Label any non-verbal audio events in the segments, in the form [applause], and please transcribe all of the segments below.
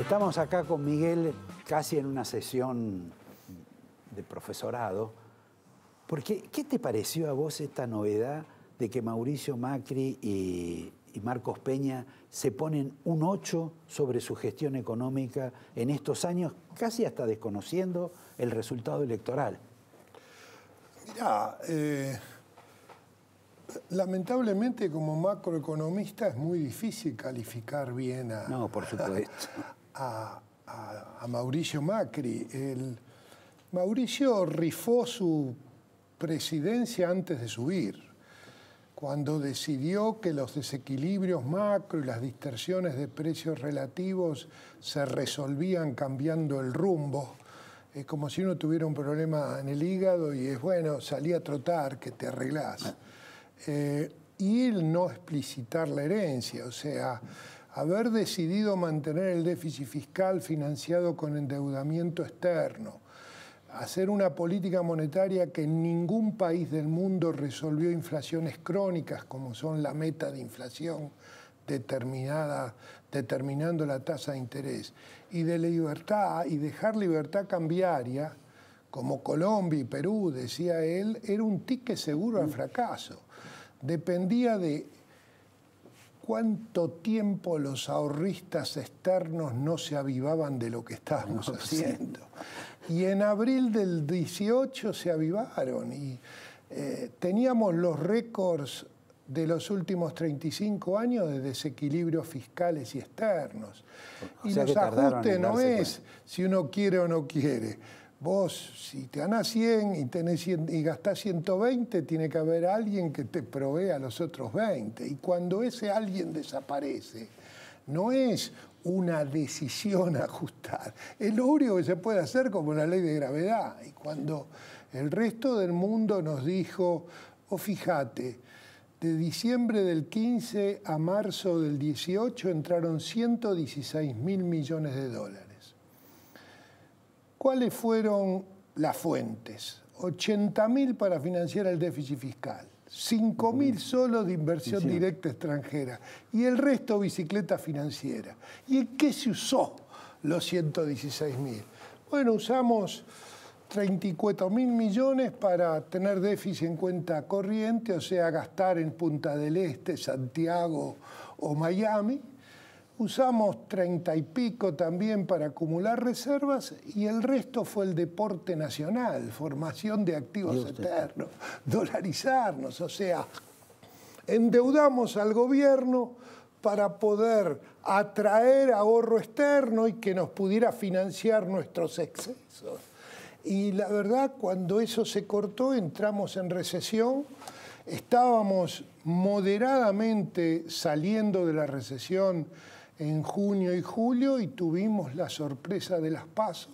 Estamos acá con Miguel casi en una sesión de profesorado, porque ¿qué te pareció a vos esta novedad de que Mauricio Macri y, Marcos Peña se ponen un 8 sobre su gestión económica en estos años, casi hasta desconociendo el resultado electoral? Mirá, eh, lamentablemente como macroeconomista es muy difícil calificar bien a, no, por supuesto. [laughs] a, Mauricio Macri. El, Mauricio rifó su presidencia antes de subir, cuando decidió que los desequilibrios macro y las distorsiones de precios relativos se resolvían cambiando el rumbo. Es como si uno tuviera un problema en el hígado y es bueno, salí a trotar, que te arreglás. Eh, y el no explicitar la herencia, o sea, haber decidido mantener el déficit fiscal financiado con endeudamiento externo, hacer una política monetaria que en ningún país del mundo resolvió inflaciones crónicas como son la meta de inflación determinada, determinando la tasa de interés, y de libertad y dejar libertad cambiaria, como Colombia y Perú, decía él, era un tique seguro al mm. fracaso. Dependía de cuánto tiempo los ahorristas externos no se avivaban de lo que estábamos [laughs] haciendo. Y en abril del 18 se avivaron y eh, teníamos los récords de los últimos 35 años de desequilibrios fiscales y externos. y los ajustes no es si uno quiere o no quiere. Vos, si te ganas 100 y, tenés 100 y gastás 120, tiene que haber alguien que te provea los otros 20. Y cuando ese alguien desaparece, no es una decisión [laughs] ajustar. Es lo único que se puede hacer como la ley de gravedad. Y cuando el resto del mundo nos dijo, o oh, fíjate, de diciembre del 15 a marzo del 18 entraron 116 mil millones de dólares. ¿Cuáles fueron las fuentes? 80.000 para financiar el déficit fiscal, 5.000 solo de inversión directa extranjera y el resto bicicleta financiera. ¿Y en qué se usó los 116.000? Bueno, usamos 34 mil millones para tener déficit en cuenta corriente, o sea, gastar en Punta del Este, Santiago o Miami usamos treinta y pico también para acumular reservas y el resto fue el deporte nacional, formación de activos externos [laughs] dolarizarnos, o sea, endeudamos al gobierno para poder atraer ahorro externo y que nos pudiera financiar nuestros excesos. Y la verdad, cuando eso se cortó, entramos en recesión, estábamos moderadamente saliendo de la recesión en junio y julio y tuvimos la sorpresa de las pasos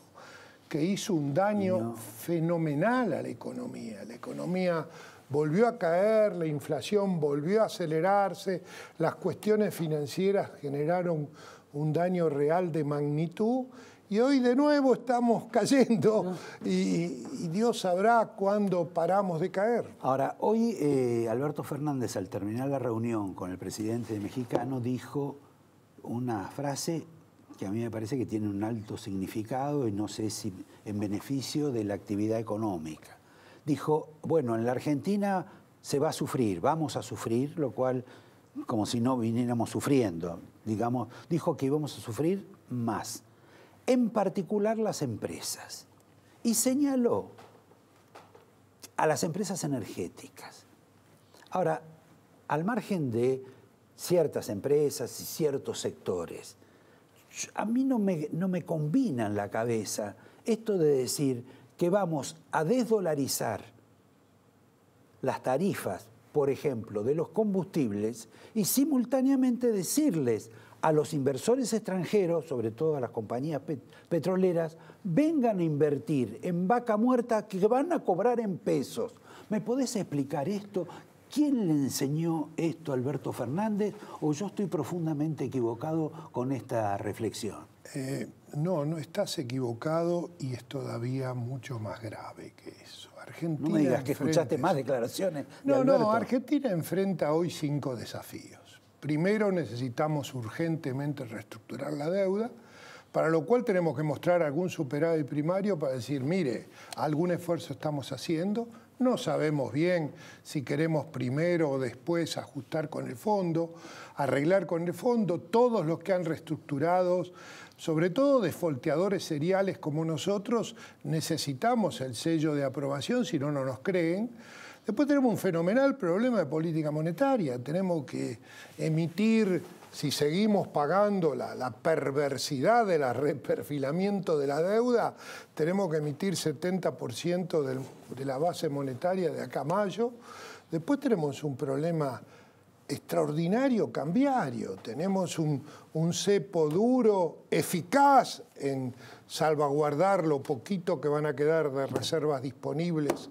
que hizo un daño fenomenal a la economía. La economía volvió a caer, la inflación volvió a acelerarse, las cuestiones financieras generaron un daño real de magnitud y hoy de nuevo estamos [laughs] cayendo y, Dios sabrá cuándo paramos de caer. Ahora, hoy eh, Alberto Fernández al terminar la reunión con el presidente mexicano dijo una frase que a mí me parece que tiene un alto significado y no sé si en beneficio de la actividad económica. Dijo, bueno, en la Argentina se va a sufrir, vamos a sufrir, lo cual como si no viniéramos sufriendo, digamos, dijo que íbamos a sufrir más, en particular las empresas. Y señaló a las empresas energéticas. Ahora, al margen de ciertas empresas y ciertos sectores. A mí no me, no me combina en la cabeza esto de decir que vamos a desdolarizar las tarifas, por ejemplo, de los combustibles y simultáneamente decirles a los inversores extranjeros, sobre todo a las compañías petroleras, vengan a invertir en vaca muerta que van a cobrar en pesos. ¿Me podés explicar esto? ¿Quién le enseñó esto a Alberto Fernández o yo estoy profundamente equivocado con esta reflexión? Eh, no, no estás equivocado y es todavía mucho más grave que eso. Argentina no digas que escuchaste más declaraciones. no, no, Argentina enfrenta hoy cinco desafíos. Primero necesitamos urgentemente reestructurar la deuda, para lo cual tenemos que mostrar algún superávit primario para decir, mire, algún esfuerzo estamos haciendo, no sabemos bien si queremos primero o después ajustar con el fondo, arreglar con el fondo. Todos los que han reestructurado, sobre todo desfolteadores seriales como nosotros, necesitamos el sello de aprobación, si no, no nos creen. Después tenemos un fenomenal problema de política monetaria. Tenemos que emitir si seguimos pagando la, perversidad del reperfilamiento de la deuda, tenemos que emitir 70% de la base monetaria de acá a mayo. Después tenemos un problema extraordinario cambiario. Tenemos un, cepo duro, eficaz en salvaguardar lo poquito que van a quedar de reservas disponibles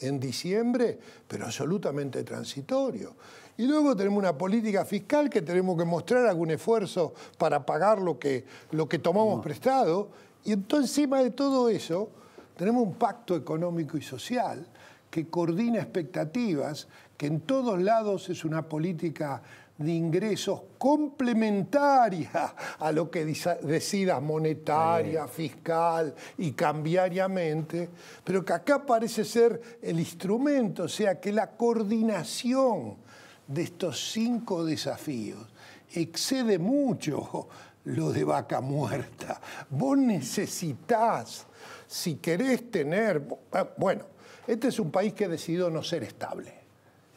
en diciembre, pero absolutamente transitorio. Y luego tenemos una política fiscal que tenemos que mostrar algún esfuerzo para pagar lo que, lo que tomamos prestado. Y encima de todo eso, tenemos un pacto económico y social que coordina expectativas, que en todos lados es una política de ingresos complementaria a lo que decidas monetaria, fiscal y cambiariamente, pero que acá parece ser el instrumento, o sea, que la coordinación de estos cinco desafíos excede mucho lo de vaca muerta. Vos necesitás, si querés tener, bueno, este es un país que ha decidido no ser estable,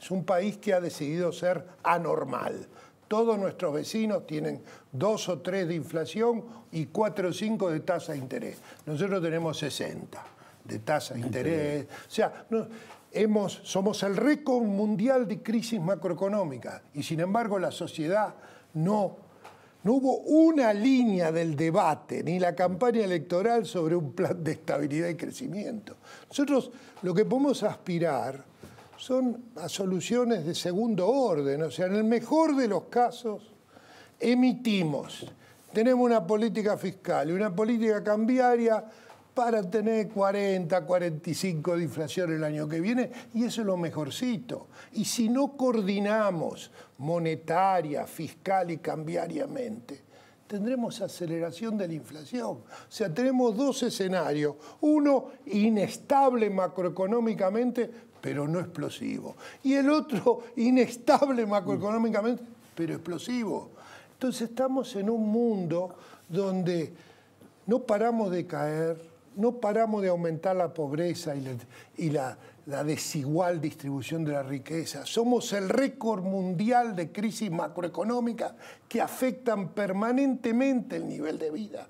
es un país que ha decidido ser anormal. Todos nuestros vecinos tienen dos o tres de inflación y cuatro o cinco de tasa de interés. Nosotros tenemos 60 de tasa de interés. O sea, somos el récord mundial de crisis macroeconómica y sin embargo la sociedad no, no hubo una línea del debate ni la campaña electoral sobre un plan de estabilidad y crecimiento. Nosotros lo que podemos aspirar son a soluciones de segundo orden, o sea, en el mejor de los casos emitimos, tenemos una política fiscal y una política cambiaria para tener 40, 45 de inflación el año que viene, y eso es lo mejorcito. Y si no coordinamos monetaria, fiscal y cambiariamente, tendremos aceleración de la inflación. O sea, tenemos dos escenarios. Uno, inestable macroeconómicamente, pero no explosivo. Y el otro, inestable macroeconómicamente, pero explosivo. Entonces estamos en un mundo donde no paramos de caer, no paramos de aumentar la pobreza y, la, desigual distribución de la riqueza. Somos el récord mundial de crisis macroeconómica que afectan permanentemente el nivel de vida.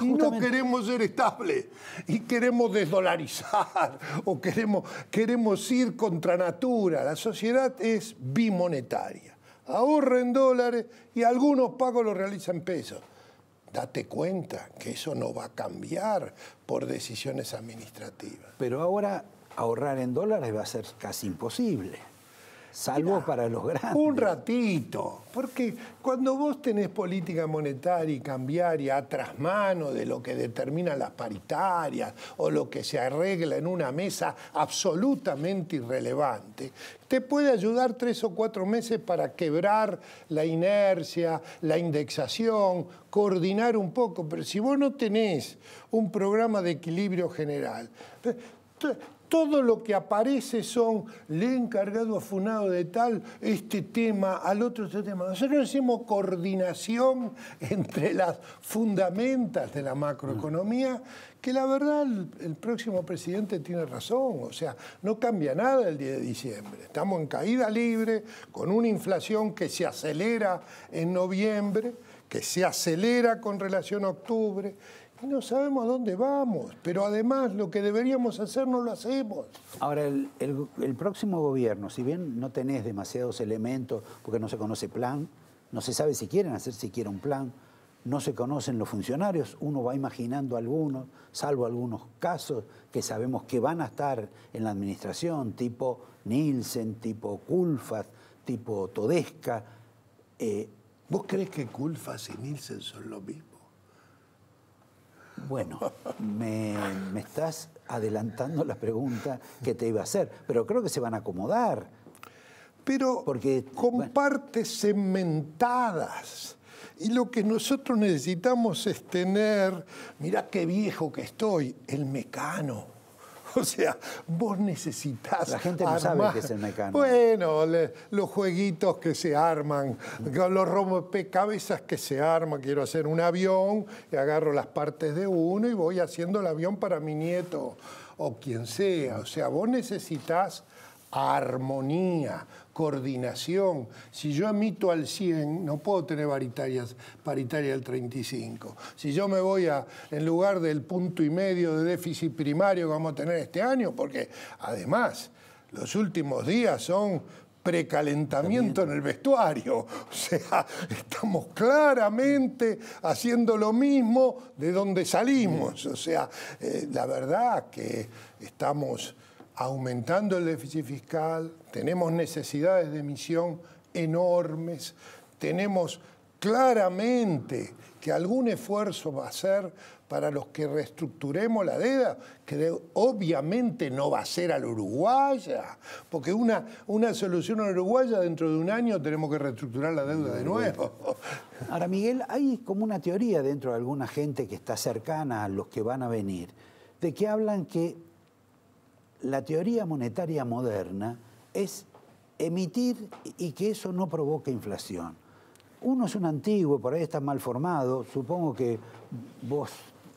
y no queremos ser estables, y queremos desdolarizar, o queremos, queremos ir contra natura. La sociedad es bimonetaria. Ahorra en dólares y algunos pagos los realizan en pesos date cuenta que eso no va a cambiar por decisiones administrativas. Pero ahora ahorrar en dólares va a ser casi imposible. Salvo para los grandes. Un ratito, porque cuando vos tenés política monetaria y cambiaria a trasmano de lo que determinan las paritarias o lo que se arregla en una mesa absolutamente irrelevante, te puede ayudar tres o cuatro meses para quebrar la inercia, la indexación, coordinar un poco, pero si vos no tenés un programa de equilibrio general, todo lo que aparece son, le he encargado a Funado de tal este tema, al otro este tema. Nosotros decimos coordinación [laughs] entre las fundamentas de la macroeconomía, que la verdad el, el próximo presidente tiene razón, o sea, no cambia nada el día de diciembre. Estamos en caída libre, con una inflación que se acelera en noviembre, que se acelera con relación a octubre no sabemos a dónde vamos, pero además lo que deberíamos hacer no lo hacemos. Ahora, el, próximo gobierno, si bien no tenés demasiados elementos, porque no se conoce plan, no se sabe si quieren hacer siquiera un plan, no se conocen los funcionarios, uno va imaginando algunos, salvo algunos casos que sabemos que van a estar en la administración, tipo Nielsen, tipo Kulfas, tipo Todesca. Eh, ¿Vos crees que Kulfas y Nielsen son lo mismo? Bueno, me, estás adelantando la pregunta que te iba a hacer, pero creo que se van a acomodar. Pero Porque, con partes cementadas. Y lo que nosotros necesitamos es tener, mirá qué viejo que estoy, el mecano [laughs] O sea, vos necesitas. La gente no sabe qué es el mecánico. Bueno, los jueguitos que se arman, los rompecabezas que se arman. Quiero hacer un avión y agarro las partes de uno y voy haciendo el avión para mi nieto o quien sea. O sea, vos necesitas armonía, coordinación. Si yo emito al 100, no puedo tener paritarias, paritaria al 35. Si yo me voy a, en lugar del punto y medio de déficit primario que vamos a tener este año, porque además los últimos días son precalentamiento en el vestuario. [laughs] O sea, estamos claramente haciendo lo mismo de donde salimos. O sea, eh, la verdad que estamos aumentando el déficit fiscal, tenemos necesidades de emisión enormes, tenemos claramente que algún esfuerzo va a ser para los que reestructuremos la deuda, que obviamente no va a ser al la uruguaya, porque una, una solución a uruguaya dentro de un año tenemos que reestructurar la deuda de nuevo. [laughs] Ahora, Miguel, hay como una teoría dentro de alguna gente que está cercana a los que van a venir, de que hablan que la teoría monetaria moderna es emitir y que eso no provoque inflación. Uno es un antiguo, por ahí está mal formado, supongo que vos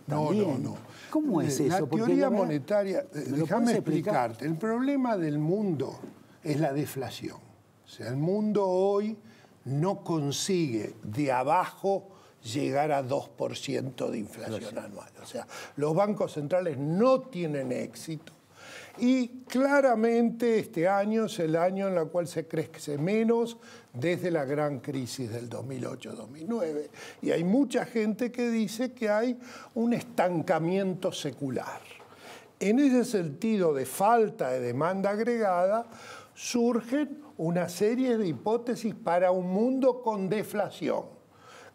también. No, no, no. ¿Cómo es eso? La teoría monetaria, déjame explicarte, el problema del mundo es la deflación. O sea, el mundo hoy no consigue de abajo llegar a 2% de inflación anual. O sea, los bancos centrales no tienen éxito y claramente este año es el año en el cual se crece menos desde la gran crisis del 2008-2009. Y hay mucha gente que dice que hay un estancamiento secular. En ese sentido de falta de demanda agregada, surgen una serie de hipótesis para un mundo con deflación,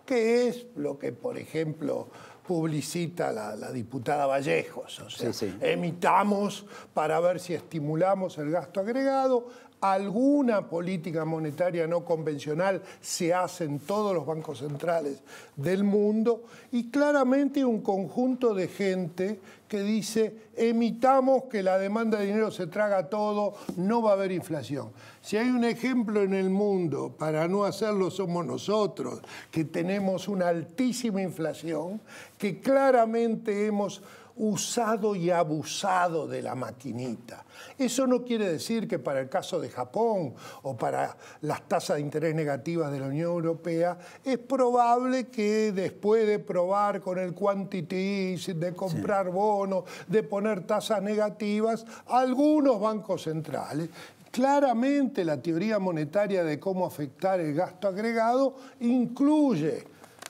que es lo que, por ejemplo, publicita la, diputada Vallejos. O sea, emitamos para ver si estimulamos el gasto agregado, alguna política monetaria no convencional se hace en todos los bancos centrales del mundo y claramente un conjunto de gente que dice, emitamos que la demanda de dinero se traga todo, no va a haber inflación. Si hay un ejemplo en el mundo para no hacerlo somos nosotros, que tenemos una altísima inflación, que claramente hemos usado y abusado de la maquinita. Eso no quiere decir que para el caso de Japón o para las tasas de interés negativas de la Unión Europea, es probable que después de probar con el quantity de comprar bonos, de poner tasas negativas, algunos bancos centrales claramente la teoría monetaria de cómo afectar el gasto agregado incluye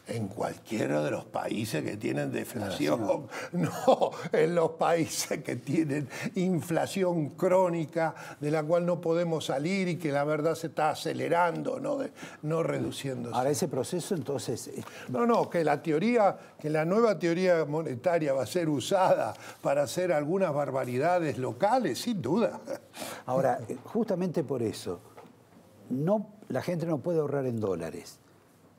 en cualquiera de los países que tienen deflación, [laughs] no, en los países que tienen inflación crónica de la cual no podemos salir y que la verdad se está acelerando, no, no reduciéndose. Ahora ese proceso entonces... Eh, no, no, que la teoría, que la nueva teoría monetaria va a ser usada para hacer algunas barbaridades locales, sin duda. Ahora, eh, justamente por eso, no, la gente no puede ahorrar en dólares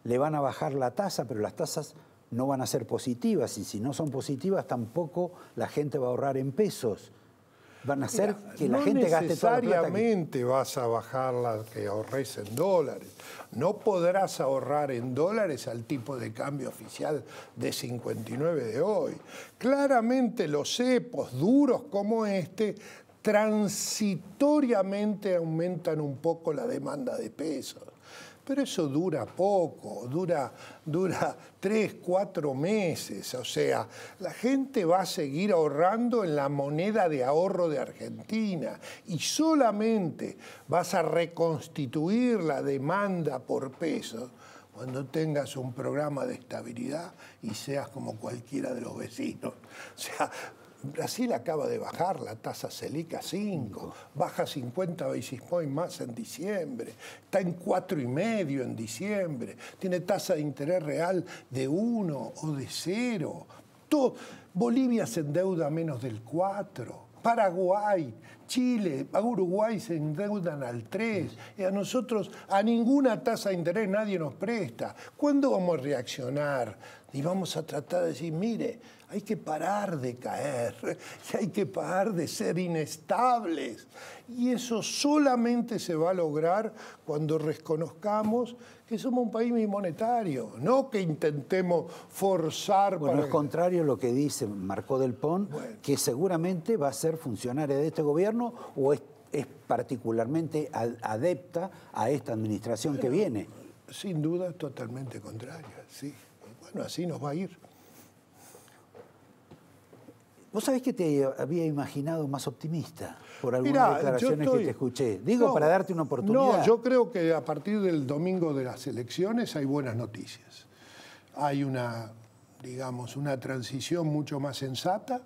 le van a bajar la tasa, pero las tasas no van a ser positivas y si no son positivas tampoco la gente va a ahorrar en pesos. Van a hacer que la gente gaste todo. Necesariamente vas a bajar la que ahorres en dólares. No podrás ahorrar en dólares al tipo de cambio oficial de 59 de hoy. Claramente los cepos duros como este transitoriamente aumentan un poco la demanda de pesos pero eso dura poco, dura, dura tres, cuatro meses. O sea, la gente va a seguir ahorrando en la moneda de ahorro de Argentina y solamente vas a reconstituir la demanda por peso cuando tengas un programa de estabilidad y seas como cualquiera de los vecinos. [laughs] O sea, Brasil acaba de bajar la tasa Celica 5, baja 50 basis points más en diciembre, está en 4,5 en diciembre, tiene tasa de interés real de 1 o de 0. Bolivia se endeuda menos del 4. Paraguay, Chile, Uruguay se endeudan al 3 y a nosotros a ninguna tasa de interés nadie nos presta. ¿Cuándo vamos a reaccionar? Y vamos a tratar de decir, mire, hay que parar de caer, [laughs] hay que parar de ser inestables. Y eso solamente se va a lograr cuando reconozcamos que somos un país monetario, no que intentemos forzar... Bueno, es contrario a lo que dice Marco del Pon, que seguramente va a ser funcionaria de este gobierno o es, particularmente adepta a esta administración que viene. Sin duda, totalmente contraria, sí. Bueno, así nos va a ir. Vos sabés que te había imaginado más optimista por algunas declaraciones que te escuché. Digo, para darte una oportunidad. No, yo creo que a partir del domingo de las elecciones hay buenas noticias. Hay una, digamos, una transición mucho más sensata.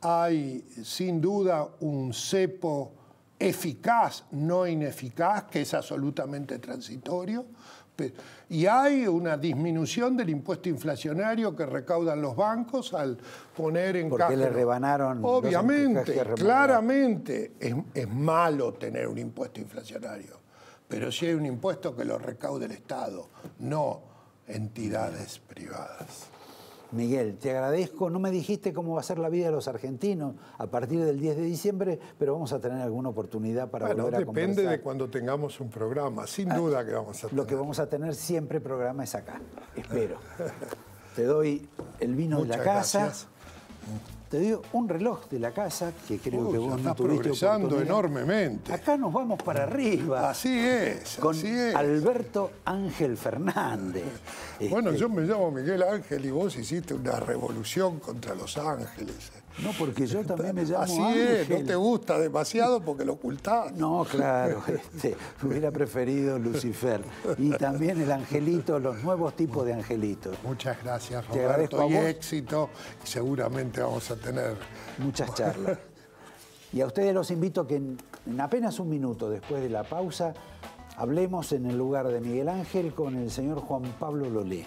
Hay, sin duda, un cepo eficaz, no ineficaz, que es absolutamente transitorio. Y hay una disminución del impuesto inflacionario que recaudan los bancos al poner en Porque le rebanaron. Obviamente, claramente es, es malo tener un impuesto inflacionario. Pero si hay un impuesto que lo recaude el Estado, no entidades privadas. Miguel, te agradezco. No me dijiste cómo va a ser la vida de los argentinos a partir del 10 de diciembre, pero vamos a tener alguna oportunidad para volver a conversar. Depende de cuando tengamos un programa. Sin ah, duda que vamos a tener. Lo que vamos a tener siempre programa es acá. Espero. [laughs] te doy el vino de la casa. Gracias. Te dio un reloj de la casa que creo que vos no progresando enormemente. Acá nos vamos para arriba. Así es, con así es. Alberto Ángel Fernández. Bueno, este, yo me llamo Miguel Ángel y vos hiciste una revolución contra los ángeles. No, porque yo también me llamo Así es, no te gusta demasiado porque lo ocultás. No, claro, este, hubiera preferido Lucifer. Y también el angelito, los nuevos tipos de angelitos. Muchas gracias, Roberto. Te agradezco y éxito. Seguramente vamos a tener... Muchas [laughs] charlas. Y a ustedes los invito que en, en apenas un minuto después de la pausa hablemos en el lugar de Miguel Ángel con el señor Juan Pablo Lolé,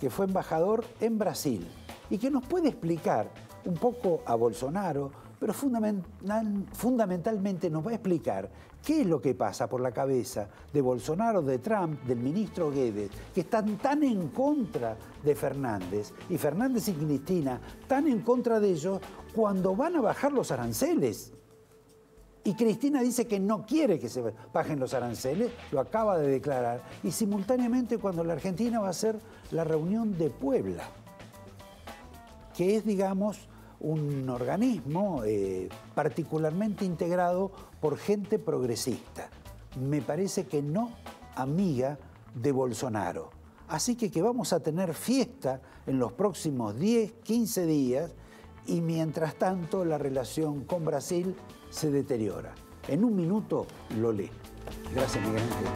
que fue embajador en Brasil y que nos puede explicar un poco a Bolsonaro, pero fundamentalmente nos va a explicar qué es lo que pasa por la cabeza de Bolsonaro, de Trump, del ministro Guedes, que están tan en contra de Fernández y Fernández y Cristina tan en contra de ellos cuando van a bajar los aranceles. Y Cristina dice que no quiere que se bajen los aranceles, lo acaba de declarar, y simultáneamente cuando la Argentina va a hacer la reunión de Puebla, que es, digamos, un organismo eh, particularmente integrado por gente progresista, me parece que no amiga de Bolsonaro. Así que que vamos a tener fiesta en los próximos 10, 15 días y mientras tanto la relación con Brasil se deteriora. En un minuto lo leo. Gracias, Miguel